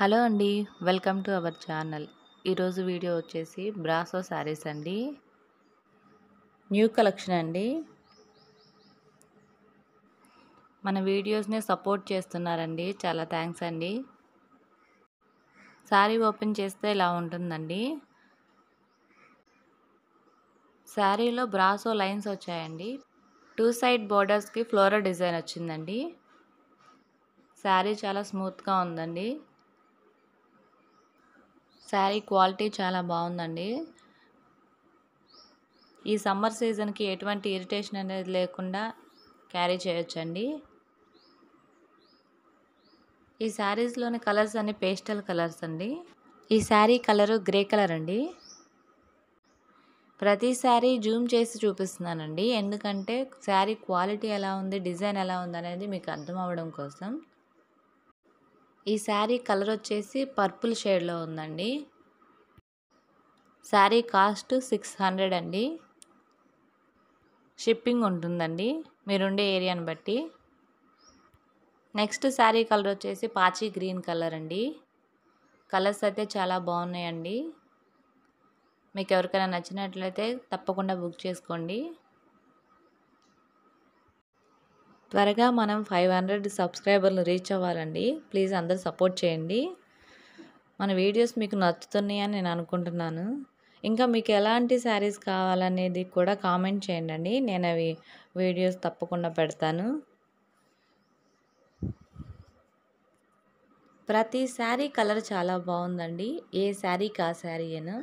hello అండి welcome to our channel ఈరోజు video వచ్చేసి బ్రాసో శారీస్ అండి న్యూ కలెక్షన్ అండి మన వీడియోస్ని సపోర్ట్ చేస్తున్నారండి చాలా థ్యాంక్స్ అండి శారీ ఓపెన్ చేస్తే ఇలా ఉంటుందండి శారీలో బ్రాసో లైన్స్ వచ్చాయండి టూ సైడ్ బోర్డర్స్కి ఫ్లోరల్ డిజైన్ వచ్చిందండి శారీ చాలా స్మూత్గా ఉందండి శారీ క్వాలిటీ చాలా బాగుందండి ఈ సమ్మర్ సీజన్కి ఎటువంటి ఇరిటేషన్ అనేది లేకుండా క్యారీ చేయొచ్చండి ఈ శారీస్లోని కలర్స్ అన్ని పేస్టల్ కలర్స్ అండి ఈ శారీ కలరు గ్రే కలర్ అండి ప్రతి శారీ జూమ్ చేసి చూపిస్తున్నానండి ఎందుకంటే శారీ క్వాలిటీ ఎలా ఉంది డిజైన్ ఎలా ఉంది అనేది మీకు అర్థం అవ్వడం కోసం ఈ శారీ కలర్ వచ్చేసి పర్పుల్ షేడ్లో ఉందండి శారీ కాస్ట్ సిక్స్ హండ్రెడ్ అండి షిప్పింగ్ ఉంటుందండి మీరుండే ఏరియాని బట్టి నెక్స్ట్ శారీ కలర్ వచ్చేసి పాచి గ్రీన్ కలర్ అండి కలర్స్ అయితే చాలా బాగున్నాయండి మీకు ఎవరికైనా నచ్చినట్లయితే తప్పకుండా బుక్ చేసుకోండి త్వరగా మనం ఫైవ్ హండ్రెడ్ సబ్స్క్రైబర్లు రీచ్ అవ్వాలండి ప్లీజ్ అందరు సపోర్ట్ చేయండి మన వీడియోస్ మీకు నచ్చుతున్నాయని నేను అనుకుంటున్నాను ఇంకా మీకు ఎలాంటి శారీస్ కావాలనేది కూడా కామెంట్ చేయండి నేను అవి వీడియోస్ తప్పకుండా పెడతాను ప్రతి శారీ కలర్ చాలా బాగుందండి ఏ శారీకి ఆ శారీ అయినా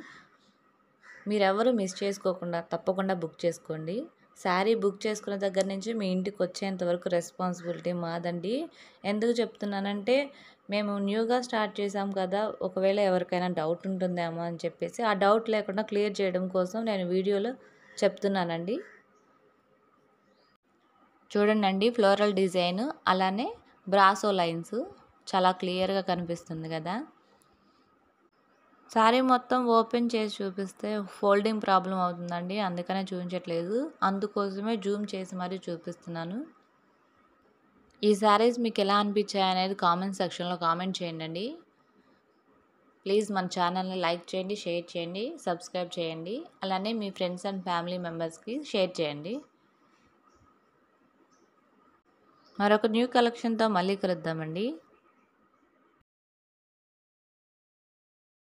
మీరెవరూ మిస్ చేసుకోకుండా తప్పకుండా బుక్ చేసుకోండి శారీ బుక్ చేసుకున్న దగ్గర నుంచి మీ ఇంటికి వచ్చేంత వరకు రెస్పాన్సిబిలిటీ మాదండి ఎందుకు చెప్తున్నానంటే మేము న్యూగా స్టార్ట్ చేసాం కదా ఒకవేళ ఎవరికైనా డౌట్ ఉంటుందేమో అని చెప్పేసి ఆ డౌట్ లేకుండా క్లియర్ చేయడం కోసం నేను వీడియోలో చెప్తున్నానండి చూడండి ఫ్లోరల్ డిజైన్ అలానే బ్రాసో లైన్స్ చాలా క్లియర్గా కనిపిస్తుంది కదా శారీ మొత్తం ఓపెన్ చేసి చూపిస్తే ఫోల్డింగ్ ప్రాబ్లం అవుతుందండి అందుకనే చూపించట్లేదు అందుకోసమే జూమ్ చేసి మరీ చూపిస్తున్నాను ఈ శారీస్ మీకు ఎలా అనిపించాయి అనేది కామెంట్ సెక్షన్లో కామెంట్ చేయండి ప్లీజ్ మన ఛానల్ని లైక్ చేయండి షేర్ చేయండి సబ్స్క్రైబ్ చేయండి అలానే మీ ఫ్రెండ్స్ అండ్ ఫ్యామిలీ మెంబర్స్కి షేర్ చేయండి మరొక న్యూ కలెక్షన్తో మళ్ళీ కలుద్దామండి